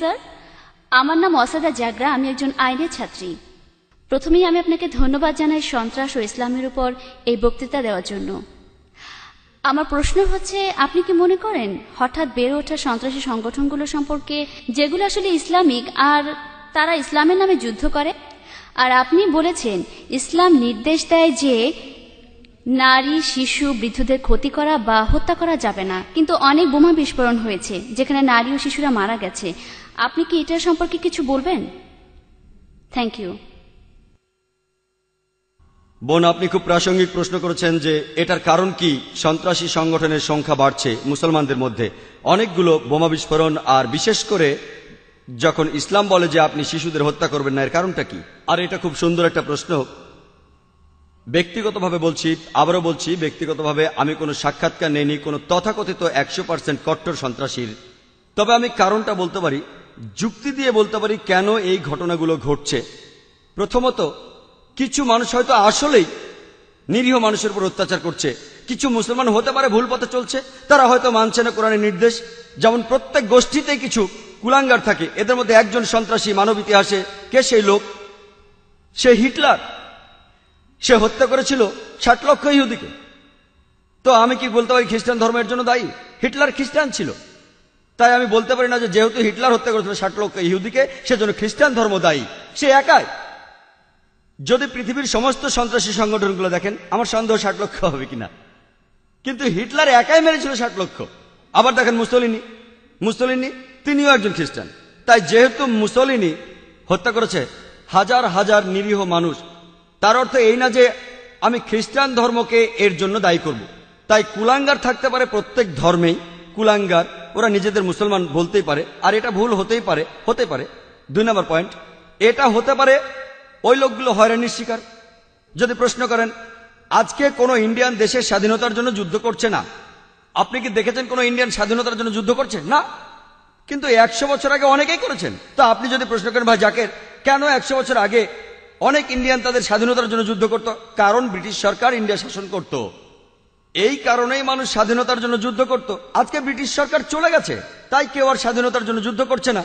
sir আমার নাম অসাদা জাগরা আমি একজন আইনের ছাত্রী প্রথমেই আমি আপনাকে ধন্যবাদ জানাই সন্ত্রাস ও ইসলামের উপর এই বক্তৃতা দেওয়ার জন্য আমার প্রশ্ন হচ্ছে আপনি কি মনে করেন হঠাৎ বেড়ে ওঠা সন্ত্রাসী সংগঠনগুলো সম্পর্কে যেগুলো আসলে ইসলামিক আর তারা ইসলামের নামে যুদ্ধ করে আর আপনি বলেছেন ইসলাম নির্দেশ দেয় যে নারী শিশু বৃদ্ধদের ক্ষতি করা বা হত্যা করা যাবে না কিন্তু অনেক বোমা বিস্ফোরণ হয়েছে যেখানে নারী ও শিশুরা মারা গেছে আপনি কি এটার সম্পর্কে কিছু বলবেন থ্যাংক ইউ বোন আপনি খুব প্রাসঙ্গিক প্রশ্ন করেছেন যে এটার কারণ কি সন্ত্রাসী সংগঠনের সংখ্যা বাড়ছে মুসলমানদের মধ্যে অনেকগুলো বোমা বিস্ফোরণ আর বিশেষ করে যখন ইসলাম বলে যে আপনি শিশুদের হত্যা করবেন না এর কারণটা কি আর এটা খুব সুন্দর একটা প্রশ্ন ব্যক্তিগতভাবে বলছি আবারও বলছি ব্যক্তিগতভাবে আমি কোনো সাক্ষাৎকার নেইনি কোনো তথাকথিত একশো পার্সেন্ট কট্টর সন্ত্রাসীর তবে আমি কারণটা বলতে পারি যুক্তি দিয়ে বলতে পারি কেন এই ঘটনাগুলো ঘটছে প্রথমত কিছু মানুষ হয়তো আসলেই নিরীহ মানুষের উপর অত্যাচার করছে কিছু মুসলমান হতে পারে ভুল পথে চলছে তারা হয়তো মানছে না কোরআনের নির্দেশ যেমন প্রত্যেক গোষ্ঠীতে কিছু কুলাঙ্গার থাকে এদের মধ্যে একজন সন্ত্রাসী মানব ইতিহাসে কে সেই লোক সে হিটলার সে হত্যা করেছিল ষাট লক্ষ ইহুদিকে তো আমি কি বলতে পারি খ্রিস্টান ধর্মের জন্য দায়ী হিটলার খ্রিস্টান ছিল তাই আমি বলতে পারি না যে যেহেতু হিটলার হত্যা করেছিল ষাট লক্ষ ইহুদিকে সেজন্য খ্রিস্টান ধর্ম দায়ী সে একাই যদি পৃথিবীর সমস্ত সন্ত্রাসী সংগঠনগুলো দেখেন আমার সন্দেহ ষাট লক্ষ হবে কিনা কিন্তু হিটলার একাই মেরেছিল ষাট লক্ষ আবার দেখেন মুসলিনী মুসলিনী তিনিও একজন খ্রিস্টান তাই যেহেতু মুসলিনী হত্যা করেছে হাজার হাজার নিরীহ মানুষ তার অর্থ এই না যে আমি খ্রিস্টান ধর্মকে এর জন্য দায়ী করব তাই কুলাঙ্গার থাকতে পারে প্রত্যেক ধর্মেই কুলাঙ্গার ওরা নিজেদের মুসলমান বলতেই পারে আর এটা ভুল হতেই পারে হতে পারে দুই নম্বর পয়েন্ট এটা হতে পারে ওই লোকগুলো হয়রানির শিকার যদি প্রশ্ন করেন আজকে কোনো ইন্ডিয়ান দেশের স্বাধীনতার জন্য যুদ্ধ করছে না আপনি কি দেখেছেন কোনো ইন্ডিয়ান স্বাধীনতার জন্য যুদ্ধ করছে না কিন্তু একশো বছর আগে অনেকেই করেছেন তো আপনি যদি প্রশ্ন করেন ভাই জাকের কেন একশো বছর আগে অনেক ইন্ডিয়ান তাদের স্বাধীনতার জন্য যুদ্ধ করত কারণ ব্রিটিশ সরকার ইন্ডিয়া শাসন করত এই কারণেই মানুষ স্বাধীনতার জন্য যুদ্ধ করত আজকে ব্রিটিশ সরকার চলে গেছে তাই কেউ আর স্বাধীনতার জন্য যুদ্ধ করছে না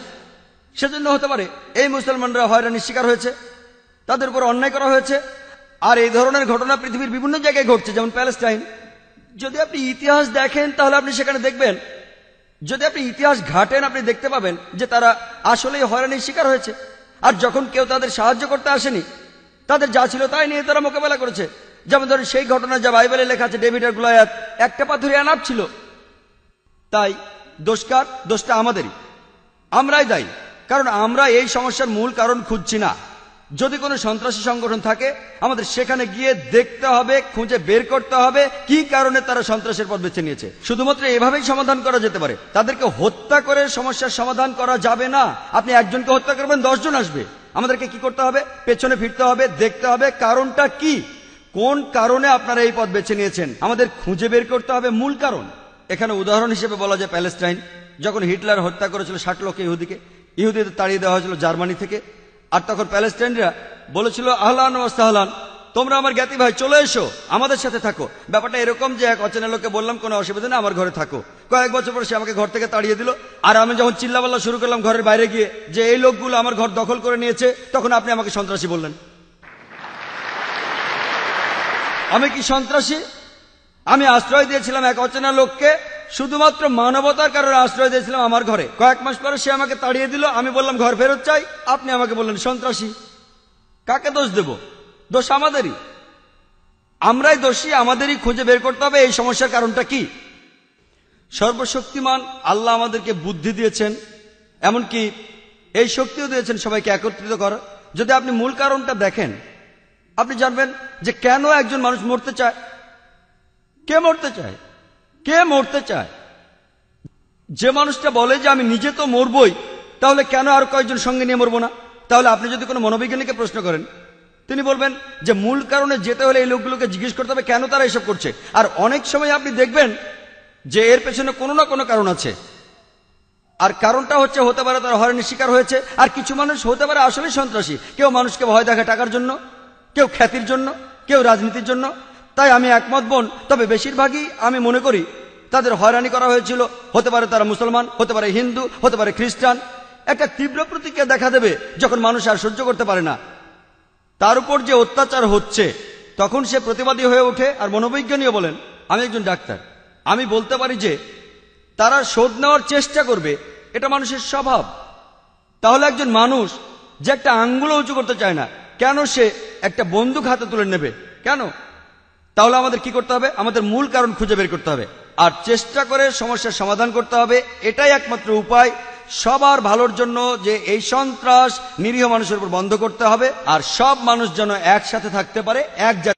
সেজন্য হতে পারে এই মুসলমানরা হয়রানির শিকার হয়েছে তাদের উপর অন্যায় করা হয়েছে আর এই ধরনের ঘটনা পৃথিবীর বিভিন্ন জায়গায় ঘটছে যেমন প্যালেস্টাইন যদি আপনি ইতিহাস দেখেন তাহলে আপনি সেখানে দেখবেন যদি আপনি ইতিহাস ঘাটেন আপনি দেখতে পাবেন যে তারা আসলেই হয়রানির শিকার হয়েছে আর যখন কেউ তাদের সাহায্য করতে আসেনি তাদের যা ছিল তাই নিয়ে তারা মোকাবেলা করেছে যেমন ধরেন সেই ঘটনা যা বাইবেলে লেখা আছে আর গোলায়াত একটা পাথরে আনাপ ছিল তাই দোষকার দোষটা আমাদেরই আমরাই দায়ী কারণ আমরা এই সমস্যার মূল কারণ খুঁজছি না যদি কোনো সন্ত্রাসী সংগঠন থাকে আমাদের সেখানে গিয়ে দেখতে হবে খুঁজে বের করতে হবে কি কারণে তারা সন্ত্রাসের পথ বেছে নিয়েছে শুধুমাত্র এভাবেই সমাধান করা যেতে পারে তাদেরকে হত্যা করে সমস্যার সমাধান করা যাবে না আপনি একজনকে হত্যা করবেন দশজন আসবে আমাদেরকে কি করতে হবে পেছনে ফিরতে হবে দেখতে হবে কারণটা কি কোন কারণে আপনারা এই পথ বেছে নিয়েছেন আমাদের খুঁজে বের করতে হবে মূল কারণ এখানে উদাহরণ হিসেবে বলা যায় প্যালেস্টাইন যখন হিটলার হত্যা করেছিল ষাট লক্ষ ইহুদিকে ইহুদিদের তাড়িয়ে দেওয়া হয়েছিল জার্মানি থেকে আর তখন প্যালেস্টাইনরা বলেছিল আহলান ও সাহলান তোমরা আমার জ্ঞাতি ভাই চলে এসো আমাদের সাথে থাকো ব্যাপারটা এরকম যে এক অচেনা লোককে বললাম কোনো অসুবিধা নেই আমার ঘরে থাকো কয়েক বছর পরে সে আমাকে ঘর থেকে তাড়িয়ে দিল আর আমি যখন চিল্লাবাল্লা শুরু করলাম ঘরের বাইরে গিয়ে যে এই লোকগুলো আমার ঘর দখল করে নিয়েছে তখন আপনি আমাকে সন্ত্রাসী বললেন আমি কি সন্ত্রাসী আমি আশ্রয় দিয়েছিলাম এক অচেনা লোককে শুধুমাত্র মানবতার কারণে আশ্রয় দিয়েছিলাম আমার ঘরে কয়েক মাস পরে সে আমাকে তাড়িয়ে দিল আমি বললাম ঘর ফেরত চাই আপনি আমাকে বললেন সন্ত্রাসী কাকে দোষ দেব দোষ আমাদেরই আমরাই দোষী আমাদেরই খুঁজে বের করতে হবে এই সমস্যার কারণটা কি সর্বশক্তিমান আল্লাহ আমাদেরকে বুদ্ধি দিয়েছেন এমনকি এই শক্তিও দিয়েছেন সবাইকে একত্রিত করা যদি আপনি মূল কারণটা দেখেন আপনি জানবেন যে কেন একজন মানুষ মরতে চায় কে মরতে চায় কে মরতে চায় যে মানুষটা বলে যে আমি নিজে তো মরবই তাহলে কেন আর কয়েকজন সঙ্গে নিয়ে মরবো না তাহলে আপনি যদি কোনো মনোবিজ্ঞানীকে প্রশ্ন করেন তিনি বলবেন যে মূল কারণে যেতে হলে এই লোকগুলোকে জিজ্ঞেস করতে হবে কেন তারা এসব করছে আর অনেক সময় আপনি দেখবেন যে এর পেছনে কোনো না কোনো কারণ আছে আর কারণটা হচ্ছে হতে পারে তারা হয়রানির শিকার হয়েছে আর কিছু মানুষ হতে পারে আসলে সন্ত্রাসী কেউ মানুষকে ভয় দেখে টাকার জন্য কেউ খ্যাতির জন্য কেউ রাজনীতির জন্য তাই আমি একমত বোন তবে বেশিরভাগই আমি মনে করি তাদের হয়রানি করা হয়েছিল হতে পারে তারা মুসলমান হতে পারে হিন্দু হতে পারে খ্রিস্টান একটা তীব্র প্রতিক্রিয়া দেখা দেবে যখন মানুষ আর সহ্য করতে পারে না তার উপর যে অত্যাচার হচ্ছে তখন সে প্রতিবাদী হয়ে ওঠে আর মনোবিজ্ঞানীও বলেন আমি একজন ডাক্তার আমি বলতে পারি যে তারা শোধ নেওয়ার চেষ্টা করবে এটা মানুষের স্বভাব তাহলে একজন মানুষ যে একটা আঙ্গুলও উঁচু করতে চায় না কেন সে একটা বন্দুক হাতে তুলে নেবে কেন তাহলে আমাদের কি করতে হবে আমাদের মূল কারণ খুঁজে বের করতে হবে আর চেষ্টা করে সমস্যার সমাধান করতে হবে এটাই একমাত্র উপায় সবার ভালোর জন্য যে এই সন্ত্রাস নিরীহ মানুষের উপর বন্ধ করতে হবে আর সব মানুষ যেন একসাথে থাকতে পারে এক